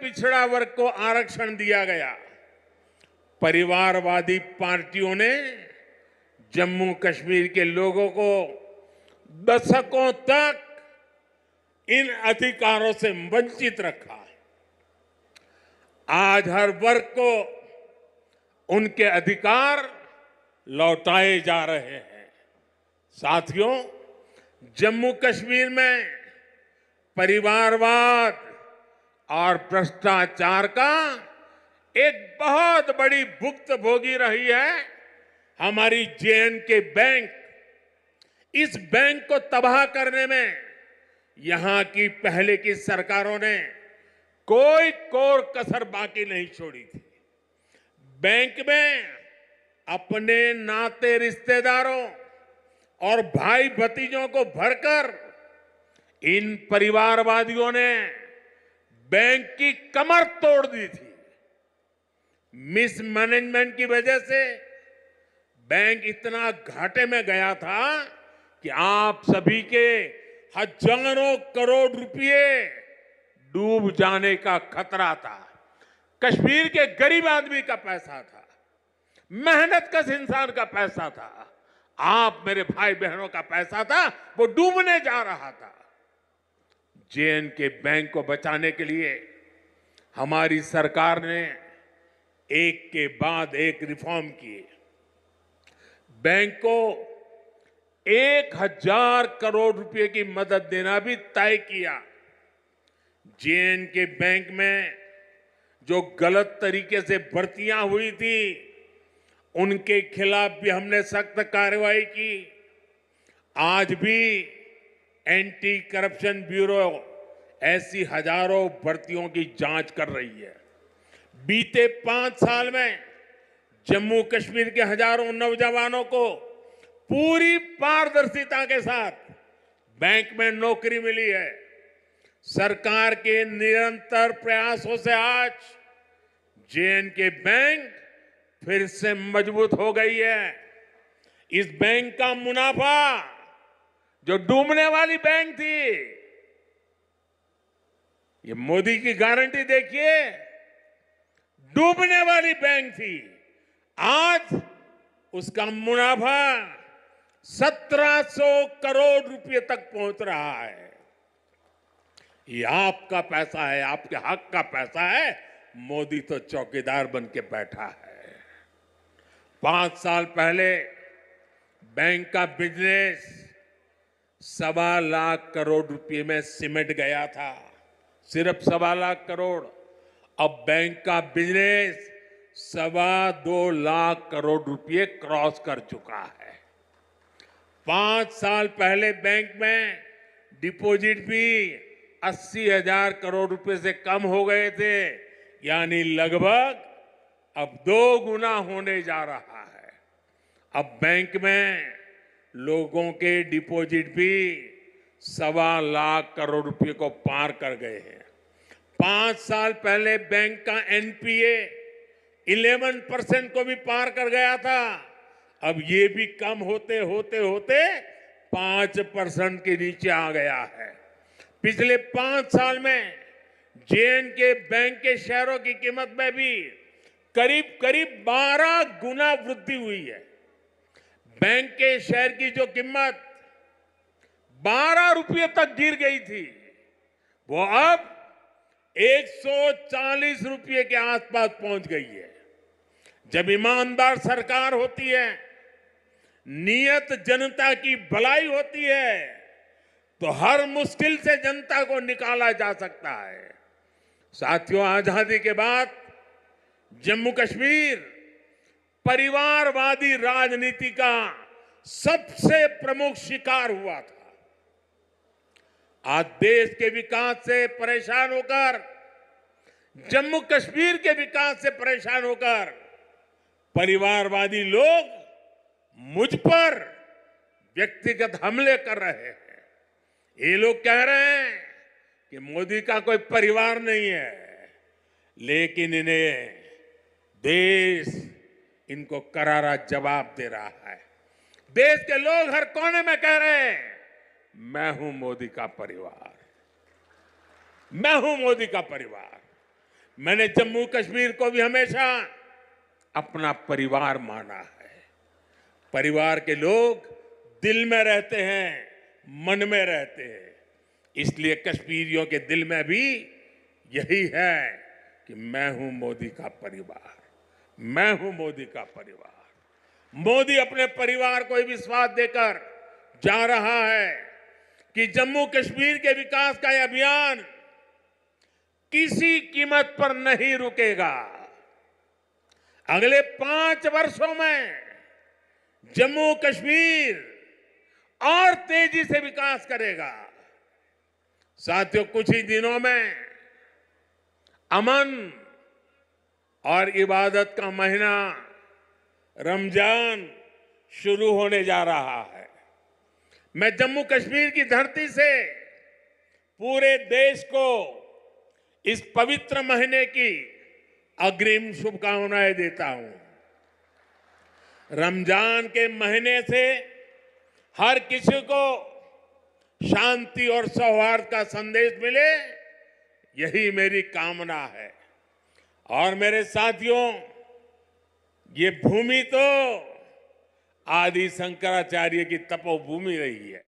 पिछड़ा वर्ग को आरक्षण दिया गया परिवारवादी पार्टियों ने जम्मू कश्मीर के लोगों को दशकों तक इन अधिकारों से वंचित रखा आज हर वर्ग को उनके अधिकार लौटाए जा रहे हैं साथियों जम्मू कश्मीर में परिवारवाद और भ्रष्टाचार का एक बहुत बड़ी भुक्त भोगी रही है हमारी जे के बैंक इस बैंक को तबाह करने में यहां की पहले की सरकारों ने कोई कोर कसर बाकी नहीं छोड़ी थी बैंक में अपने नाते रिश्तेदारों और भाई भतीजों को भरकर इन परिवारवादियों ने बैंक की कमर तोड़ दी थी मिसमैनेजमेंट की वजह से बैंक इतना घाटे में गया था कि आप सभी के हजारों करोड़ रुपए डूब जाने का खतरा था कश्मीर के गरीब आदमी का पैसा था मेहनत कश इंसान का पैसा था आप मेरे भाई बहनों का पैसा था वो डूबने जा रहा था जेएन के बैंक को बचाने के लिए हमारी सरकार ने एक के बाद एक रिफॉर्म किए बैंक को एक हजार करोड़ रुपए की मदद देना भी तय किया जेएन के बैंक में जो गलत तरीके से भर्तियां हुई थी उनके खिलाफ भी हमने सख्त कार्रवाई की आज भी एंटी करप्शन ब्यूरो ऐसी हजारों भर्तियों की जांच कर रही है बीते पांच साल में जम्मू कश्मीर के हजारों नौजवानों को पूरी पारदर्शिता के साथ बैंक में नौकरी मिली है सरकार के निरंतर प्रयासों से आज जे के बैंक फिर से मजबूत हो गई है इस बैंक का मुनाफा जो डूबने वाली बैंक थी ये मोदी की गारंटी देखिए डूबने वाली बैंक थी आज उसका मुनाफा 1700 करोड़ रुपए तक पहुंच रहा है ये आपका पैसा है आपके हक का पैसा है मोदी तो चौकीदार बन के बैठा है पांच साल पहले बैंक का बिजनेस सवा लाख करोड़ रुपए में सिमट गया था सिर्फ सवा लाख करोड़ अब बैंक का बिजनेस सवा दो लाख करोड़ रुपए क्रॉस कर चुका है पांच साल पहले बैंक में डिपॉजिट भी अस्सी हजार करोड़ रुपए से कम हो गए थे यानी लगभग अब दो गुना होने जा रहा है अब बैंक में लोगों के डिपॉजिट भी सवा लाख करोड़ रुपए को पार कर गए हैं पांच साल पहले बैंक का एनपीए 11 परसेंट को भी पार कर गया था अब ये भी कम होते होते होते पांच परसेंट के नीचे आ गया है पिछले पांच साल में जेएन के बैंक के शेयरों की कीमत में भी करीब करीब बारह गुना वृद्धि हुई है बैंक के शेयर की जो कीमत बारह रुपये तक गिर गई थी वो अब 140 रुपये के आसपास पहुंच गई है जब ईमानदार सरकार होती है नियत जनता की भलाई होती है तो हर मुश्किल से जनता को निकाला जा सकता है साथियों आजादी के बाद जम्मू कश्मीर परिवारवादी राजनीति का सबसे प्रमुख शिकार हुआ था आज देश के विकास से परेशान होकर जम्मू कश्मीर के विकास से परेशान होकर परिवारवादी लोग मुझ पर व्यक्तिगत हमले कर रहे हैं ये लोग कह रहे हैं कि मोदी का कोई परिवार नहीं है लेकिन इन्हें देश इनको करारा जवाब दे रहा है देश के लोग हर कोने में कह रहे हैं मैं हूं मोदी का परिवार मैं हूं मोदी का परिवार मैंने जम्मू कश्मीर को भी हमेशा अपना परिवार माना है परिवार के लोग दिल में रहते हैं मन में रहते हैं इसलिए कश्मीरियों के दिल में भी यही है कि मैं हूं मोदी का परिवार मैं हूं मोदी का परिवार मोदी अपने परिवार को विश्वास देकर जा रहा है कि जम्मू कश्मीर के विकास का यह अभियान किसी कीमत पर नहीं रुकेगा अगले पांच वर्षों में जम्मू कश्मीर और तेजी से विकास करेगा साथियों कुछ ही दिनों में अमन और इबादत का महीना रमजान शुरू होने जा रहा है मैं जम्मू कश्मीर की धरती से पूरे देश को इस पवित्र महीने की अग्रिम शुभकामनाएं देता हूं रमजान के महीने से हर किसी को शांति और सौहार्द का संदेश मिले यही मेरी कामना है और मेरे साथियों ये भूमि तो आदि शंकराचार्य की तपोभूमि रही है